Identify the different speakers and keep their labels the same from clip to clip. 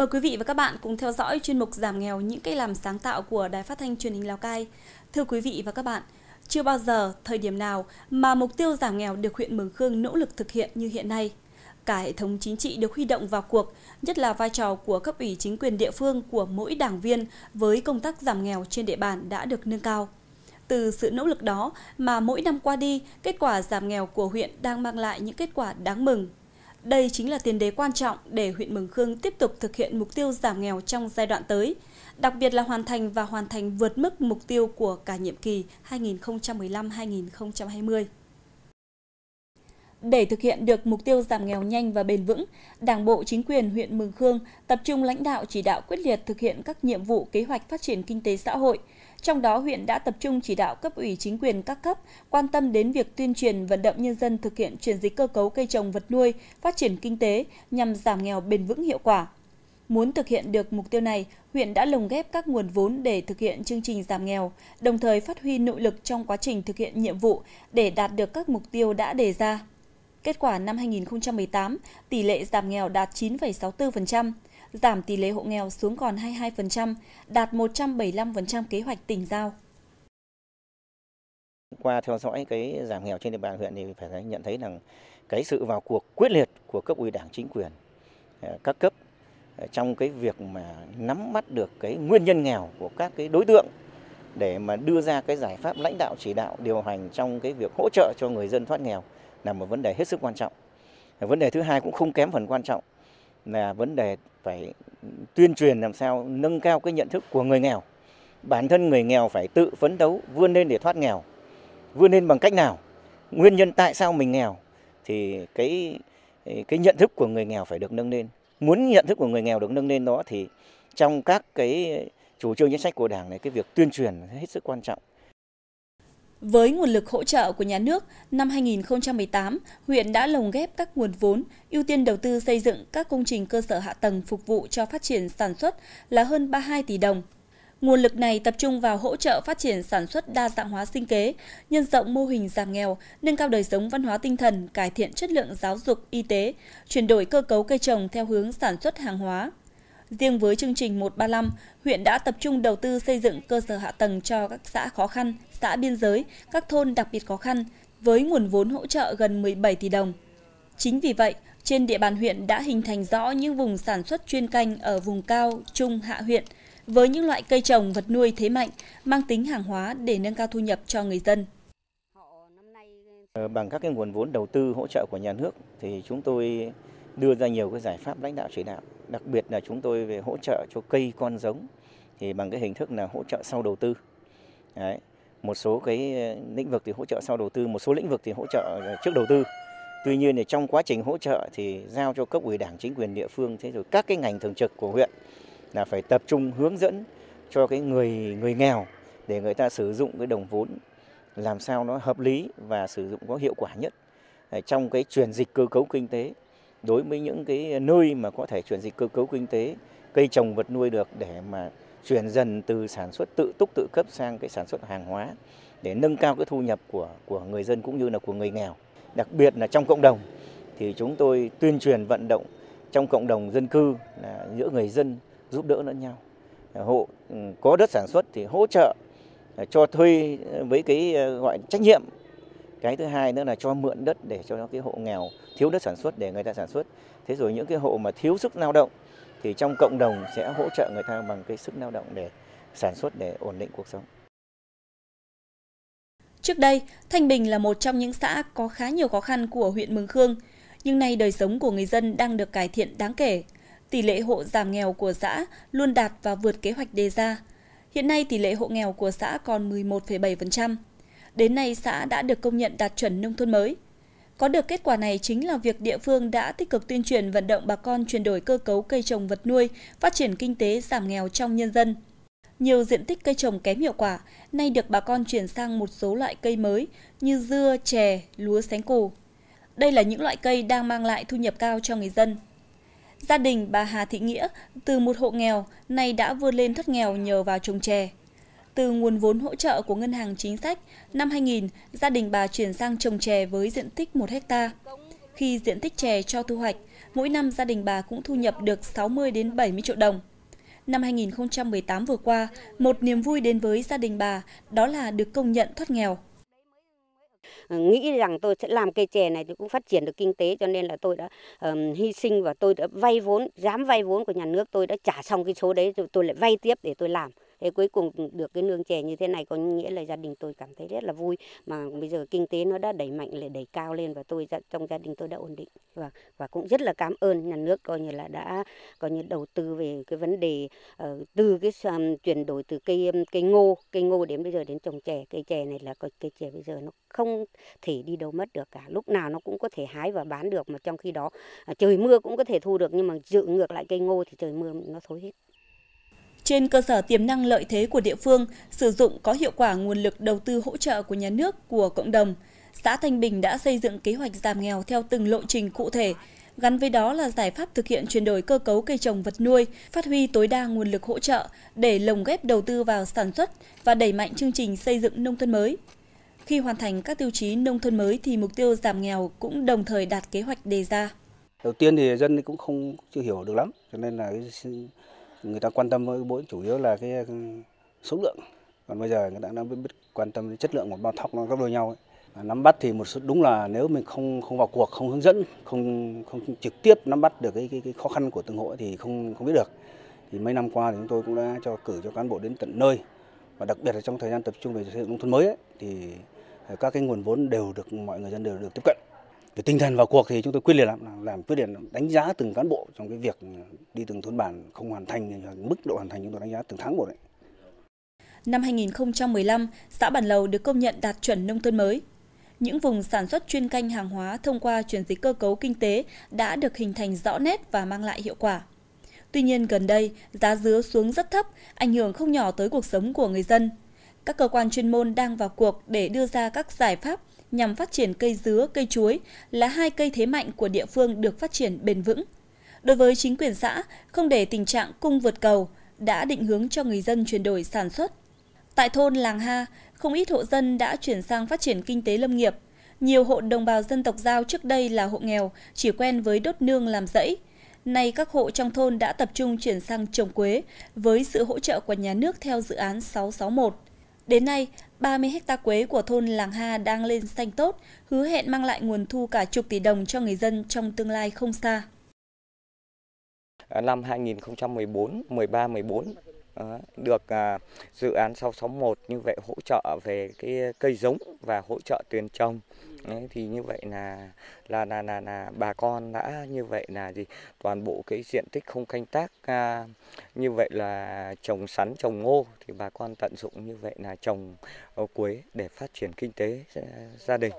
Speaker 1: Mời quý vị và các bạn cùng theo dõi chuyên mục giảm nghèo những cách làm sáng tạo của Đài Phát thanh Truyền hình Lào Cai. Thưa quý vị và các bạn, chưa bao giờ, thời điểm nào mà mục tiêu giảm nghèo được huyện Mường Khương nỗ lực thực hiện như hiện nay. Cả hệ thống chính trị được huy động vào cuộc, nhất là vai trò của cấp ủy chính quyền địa phương của mỗi đảng viên với công tác giảm nghèo trên địa bàn đã được nâng cao. Từ sự nỗ lực đó mà mỗi năm qua đi, kết quả giảm nghèo của huyện đang mang lại những kết quả đáng mừng đây chính là tiền đề quan trọng để huyện Mường Khương tiếp tục thực hiện mục tiêu giảm nghèo trong giai đoạn tới, đặc biệt là hoàn thành và hoàn thành vượt mức mục tiêu của cả nhiệm kỳ 2015-2020. Để thực hiện được mục tiêu giảm nghèo nhanh và bền vững, Đảng bộ chính quyền huyện Mường Khương tập trung lãnh đạo chỉ đạo quyết liệt thực hiện các nhiệm vụ kế hoạch phát triển kinh tế xã hội – trong đó, huyện đã tập trung chỉ đạo cấp ủy chính quyền các cấp, quan tâm đến việc tuyên truyền vận động nhân dân thực hiện chuyển dịch cơ cấu cây trồng vật nuôi, phát triển kinh tế nhằm giảm nghèo bền vững hiệu quả. Muốn thực hiện được mục tiêu này, huyện đã lồng ghép các nguồn vốn để thực hiện chương trình giảm nghèo, đồng thời phát huy nội lực trong quá trình thực hiện nhiệm vụ để đạt được các mục tiêu đã đề ra. Kết quả năm 2018, tỷ lệ giảm nghèo đạt 9,64%, giảm tỷ lệ hộ nghèo xuống còn 22%, đạt 175% kế hoạch tỉnh giao.
Speaker 2: Qua theo dõi cái giảm nghèo trên địa bàn huyện thì phải nhận thấy rằng cái sự vào cuộc quyết liệt của cấp ủy đảng chính quyền à, các cấp à, trong cái việc mà nắm bắt được cái nguyên nhân nghèo của các cái đối tượng để mà đưa ra cái giải pháp lãnh đạo chỉ đạo điều hành trong cái việc hỗ trợ cho người dân thoát nghèo là một vấn đề hết sức quan trọng. Vấn đề thứ hai cũng không kém phần quan trọng là vấn đề phải tuyên truyền làm sao nâng cao cái nhận thức của người nghèo. Bản thân người nghèo phải tự phấn đấu vươn lên để thoát nghèo. Vươn lên bằng cách nào? Nguyên nhân tại sao mình nghèo thì cái cái nhận thức của người nghèo phải được nâng lên. Muốn nhận thức của người nghèo được nâng lên đó thì trong các cái chủ trương chính sách của Đảng này cái việc tuyên truyền hết sức quan trọng.
Speaker 1: Với nguồn lực hỗ trợ của nhà nước, năm 2018, huyện đã lồng ghép các nguồn vốn, ưu tiên đầu tư xây dựng các công trình cơ sở hạ tầng phục vụ cho phát triển sản xuất là hơn 32 tỷ đồng. Nguồn lực này tập trung vào hỗ trợ phát triển sản xuất đa dạng hóa sinh kế, nhân rộng mô hình giảm nghèo, nâng cao đời sống văn hóa tinh thần, cải thiện chất lượng giáo dục, y tế, chuyển đổi cơ cấu cây trồng theo hướng sản xuất hàng hóa, Riêng với chương trình 135, huyện đã tập trung đầu tư xây dựng cơ sở hạ tầng cho các xã khó khăn, xã biên giới, các thôn đặc biệt khó khăn, với nguồn vốn hỗ trợ gần 17 tỷ đồng. Chính vì vậy, trên địa bàn huyện đã hình thành rõ những vùng sản xuất chuyên canh ở vùng cao, trung, hạ huyện, với những loại cây trồng vật nuôi thế mạnh, mang tính hàng hóa để nâng cao thu nhập cho người dân.
Speaker 2: Ờ, bằng các cái nguồn vốn đầu tư hỗ trợ của nhà nước thì chúng tôi đưa ra nhiều cái giải pháp lãnh đạo chỉ đạo đặc biệt là chúng tôi về hỗ trợ cho cây con giống thì bằng cái hình thức là hỗ trợ sau đầu tư Đấy. một số cái ờ, lĩnh vực thì hỗ trợ sau đầu tư một số lĩnh vực thì hỗ trợ ờ, trước đầu tư tuy nhiên thì trong quá trình hỗ trợ thì giao cho cấp ủy đảng chính quyền địa phương thế rồi các cái ngành thường trực của huyện là phải tập trung hướng dẫn cho cái người người nghèo để người ta sử dụng cái đồng vốn làm sao nó hợp lý và sử dụng có hiệu quả nhất ờ, trong cái chuyển dịch cơ cấu kinh tế đối với những cái nơi mà có thể chuyển dịch cơ cấu kinh tế cây trồng vật nuôi được để mà chuyển dần từ sản xuất tự túc tự cấp sang cái sản xuất hàng hóa để nâng cao cái thu nhập của của người dân cũng như là của người nghèo đặc biệt là trong cộng đồng thì chúng tôi tuyên truyền vận động trong cộng đồng dân cư là giữa người dân giúp đỡ lẫn nhau hộ ừ, có đất sản xuất thì hỗ trợ ờ, cho thuê với cái ờ, gọi trách nhiệm cái thứ hai nữa là cho mượn đất để cho cái hộ nghèo thiếu đất sản xuất để người ta sản xuất thế rồi những cái hộ mà thiếu sức lao động thì trong cộng đồng sẽ hỗ trợ người ta bằng cái sức lao động để sản xuất để ổn định cuộc sống
Speaker 1: Trước đây, Thanh Bình là một trong những xã có khá nhiều khó khăn của huyện Mường Khương, nhưng nay đời sống của người dân đang được cải thiện đáng kể. Tỷ lệ hộ giảm nghèo của xã luôn đạt và vượt kế hoạch đề ra. Hiện nay tỷ lệ hộ nghèo của xã còn 11,7%. Đến nay, xã đã được công nhận đạt chuẩn nông thôn mới. Có được kết quả này chính là việc địa phương đã tích cực tuyên truyền vận động bà con chuyển đổi cơ cấu cây trồng vật nuôi, phát triển kinh tế, giảm nghèo trong nhân dân. Nhiều diện tích cây trồng kém hiệu quả, nay được bà con chuyển sang một số loại cây mới như dưa, chè, lúa sánh củ. Đây là những loại cây đang mang lại thu nhập cao cho người dân. Gia đình bà Hà Thị Nghĩa từ một hộ nghèo nay đã vươn lên thoát nghèo nhờ vào trồng chè. Từ nguồn vốn hỗ trợ của Ngân hàng Chính sách, năm 2000, gia đình bà chuyển sang trồng chè với diện tích 1 hecta. Khi diện tích chè cho thu hoạch, mỗi năm gia đình bà cũng thu nhập được 60 đến 70 triệu đồng. Năm 2018 vừa qua, một niềm vui đến với gia đình bà đó là được công nhận thoát nghèo nghĩ rằng tôi sẽ làm cây chè này tôi cũng phát triển được kinh tế cho nên là tôi đã um, hy sinh và tôi đã vay vốn dám vay vốn của nhà nước tôi đã trả xong cái số đấy rồi tôi lại vay tiếp để tôi làm thế cuối cùng được cái nương chè như thế này có nghĩa là gia đình tôi cảm thấy rất là vui mà bây giờ kinh tế nó đã đẩy mạnh lại đẩy cao lên và tôi trong gia đình tôi đã ổn định và và cũng rất là cảm ơn nhà nước coi như là đã coi như đầu tư về cái vấn đề uh, từ cái um, chuyển đổi từ cây um, cây ngô cây ngô đến bây giờ đến trồng chè cây chè này là cây, cây chè bây giờ nó không thể đi đâu mất được cả lúc nào nó cũng có thể hái và bán được mà trong khi đó uh, trời mưa cũng có thể thu được nhưng mà dự ngược lại cây ngô thì trời mưa nó thối hết trên cơ sở tiềm năng lợi thế của địa phương, sử dụng có hiệu quả nguồn lực đầu tư hỗ trợ của nhà nước, của cộng đồng, xã Thanh Bình đã xây dựng kế hoạch giảm nghèo theo từng lộ trình cụ thể, gắn với đó là giải pháp thực hiện chuyển đổi cơ cấu cây trồng vật nuôi, phát huy tối đa nguồn lực hỗ trợ để lồng ghép đầu tư vào sản xuất và đẩy mạnh chương trình xây dựng nông thôn mới. Khi hoàn thành các tiêu chí nông thôn mới thì mục tiêu giảm nghèo cũng đồng thời đạt kế hoạch đề ra.
Speaker 2: Đầu tiên thì dân cũng không chưa hiểu được lắm, cho nên là người ta quan tâm với vốn chủ yếu là cái ừ, số lượng còn bây giờ người ta đang biết, quan tâm đến chất lượng một bao thóc nó gấp đôi nhau ấy. nắm bắt thì một số đúng là nếu mình không không vào cuộc không hướng dẫn không không trực tiếp nắm bắt được cái cái, cái khó khăn của từng hộ thì không không biết được thì mấy năm qua thì chúng tôi cũng đã cho cử cho cán bộ đến tận nơi và đặc biệt là trong thời gian tập trung về xây dựng nông thôn mới ấy, thì các cái nguồn vốn đều được mọi người dân đều được tiếp cận cái tinh thần vào cuộc thì chúng tôi quyết liệt làm, làm quyết liệt đánh giá từng cán bộ trong cái việc đi từng thôn bản không hoàn thành mức độ hoàn thành chúng tôi đánh giá từng tháng một đấy.
Speaker 1: Năm 2015, xã Bản Lầu được công nhận đạt chuẩn nông thôn mới. Những vùng sản xuất chuyên canh hàng hóa thông qua chuyển dịch cơ cấu kinh tế đã được hình thành rõ nét và mang lại hiệu quả. Tuy nhiên gần đây, giá dứa xuống rất thấp, ảnh hưởng không nhỏ tới cuộc sống của người dân. Các cơ quan chuyên môn đang vào cuộc để đưa ra các giải pháp nhằm phát triển cây dứa, cây chuối là hai cây thế mạnh của địa phương được phát triển bền vững. Đối với chính quyền xã, không để tình trạng cung vượt cầu đã định hướng cho người dân chuyển đổi sản xuất. Tại thôn Làng Ha, không ít hộ dân đã chuyển sang phát triển kinh tế lâm nghiệp. Nhiều hộ đồng bào dân tộc Giao trước đây là hộ nghèo, chỉ quen với đốt nương làm rẫy. Nay các hộ trong thôn đã tập trung chuyển sang trồng quế với sự hỗ trợ của nhà nước theo dự án 661. Đến nay, 30 hecta quế của thôn Làng Ha đang lên xanh tốt, hứa hẹn mang lại nguồn thu cả chục tỷ đồng cho người dân trong tương lai không xa.
Speaker 2: Năm 2014, 13, 14 Ờ, được à, dự án 661 như vậy hỗ trợ về cái cây giống và hỗ trợ tiền trồng thì như vậy là là là là là bà con đã như vậy là gì toàn bộ cái diện tích không canh tác à, như vậy là trồng sắn trồng ngô thì bà con tận dụng như vậy là trồng ờ, quế để phát triển kinh tế gia đình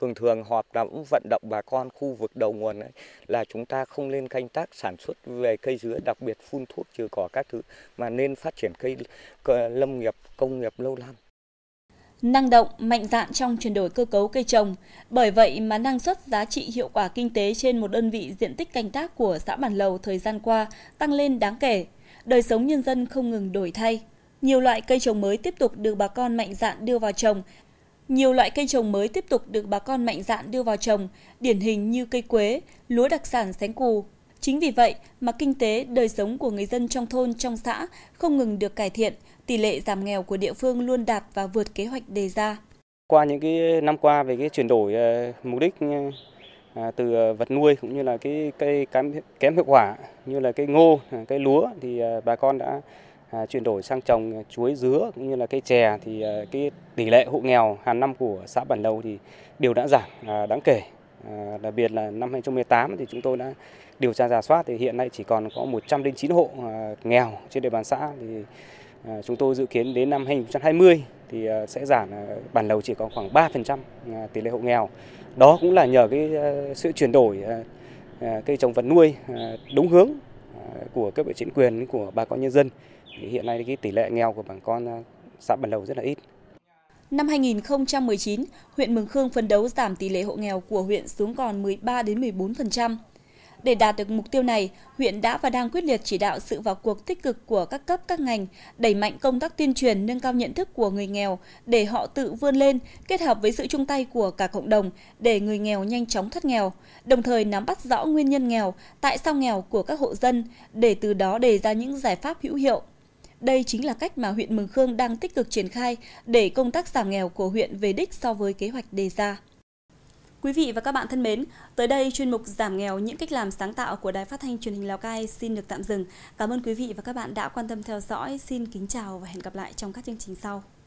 Speaker 2: thường thường họp là cũng vận động bà con khu vực đầu nguồn ấy, là chúng ta không nên canh tác sản xuất về cây dứa đặc biệt phun thuốc trừ cỏ các thứ mà nên phát triển cây lâm nghiệp công nghiệp lâu năm
Speaker 1: năng động, mạnh dạn trong chuyển đổi cơ cấu cây trồng. Bởi vậy mà năng suất giá trị hiệu quả kinh tế trên một đơn vị diện tích canh tác của xã Bản Lầu thời gian qua tăng lên đáng kể. Đời sống nhân dân không ngừng đổi thay. Nhiều loại cây trồng mới tiếp tục được bà con mạnh dạn đưa vào trồng nhiều loại cây trồng mới tiếp tục được bà con mạnh dạn đưa vào trồng, điển hình như cây quế, lúa đặc sản sánh cù. Chính vì vậy mà kinh tế, đời sống của người dân trong thôn, trong xã không ngừng được cải thiện, tỷ lệ giảm nghèo của địa phương luôn đạt và vượt kế hoạch đề ra.
Speaker 2: Qua những cái năm qua về cái chuyển đổi ờ, mục đích ờ, à, từ ờ, vật nuôi cũng như là cái cây kém, kém hiệu quả như là cây ngô, à, cây lúa thì bà con đã À, chuyển đổi sang trồng chuối dứa cũng như là cây chè thì à, cái tỷ lệ hộ nghèo hàng năm của xã Bản Lầu thì đều đã giảm à, đáng kể. Đặc biệt là năm 2018 thì chúng tôi đã điều tra giả soát thì hiện nay chỉ còn có 109 hộ nghèo trên địa bàn xã thì chúng tôi dự kiến đến năm 2020 thì sẽ giảm bản lầu chỉ có khoảng 3% tỷ lệ hộ nghèo. Đó cũng là nhờ cái sự chuyển đổi cây trồng vật nuôi đúng hướng của cấp ủy chính quyền của bà con nhân dân thì hiện nay cái tỷ lệ nghèo của bà con à, xã Bản Lầu rất là ít.
Speaker 1: Năm 2019, huyện Mường Khương phấn đấu giảm tỷ lệ hộ nghèo của huyện xuống còn 13 đến 14%. Để đạt được mục tiêu này, huyện đã và đang quyết liệt chỉ đạo sự vào cuộc tích cực của các cấp các ngành, đẩy mạnh công tác tuyên truyền nâng cao nhận thức của người nghèo để họ tự vươn lên, kết hợp với sự chung tay của cả cộng đồng để người nghèo nhanh chóng thoát nghèo, đồng thời nắm bắt rõ nguyên nhân nghèo, tại sao nghèo của các hộ dân để từ đó đề ra những giải pháp hữu hiệu. Đây chính là cách mà huyện Mường Khương đang tích cực triển khai để công tác giảm nghèo của huyện về đích so với kế hoạch đề ra. Quý vị và các bạn thân mến, tới đây chuyên mục giảm nghèo những cách làm sáng tạo của Đài Phát thanh Truyền hình Lào Cai xin được tạm dừng. Cảm ơn quý vị và các bạn đã quan tâm theo dõi. Xin kính chào và hẹn gặp lại trong các chương trình sau.